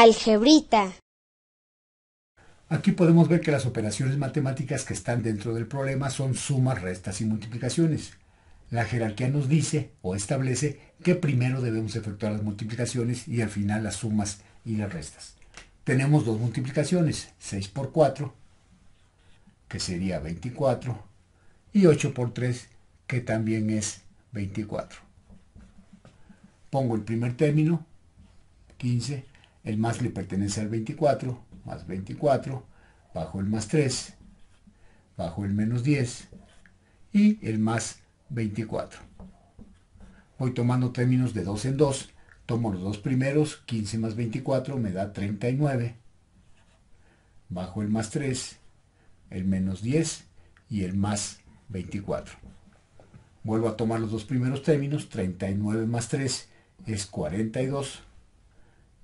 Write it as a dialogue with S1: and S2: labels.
S1: Algebrita. Aquí podemos ver que las operaciones matemáticas que están dentro del problema son sumas, restas y multiplicaciones. La jerarquía nos dice o establece que primero debemos efectuar las multiplicaciones y al final las sumas y las restas. Tenemos dos multiplicaciones, 6 por 4, que sería 24, y 8 por 3, que también es 24. Pongo el primer término, 15, el más le pertenece al 24, más 24, bajo el más 3, bajo el menos 10 y el más 24. Voy tomando términos de 2 en 2, tomo los dos primeros, 15 más 24 me da 39, bajo el más 3, el menos 10 y el más 24. Vuelvo a tomar los dos primeros términos, 39 más 3 es 42,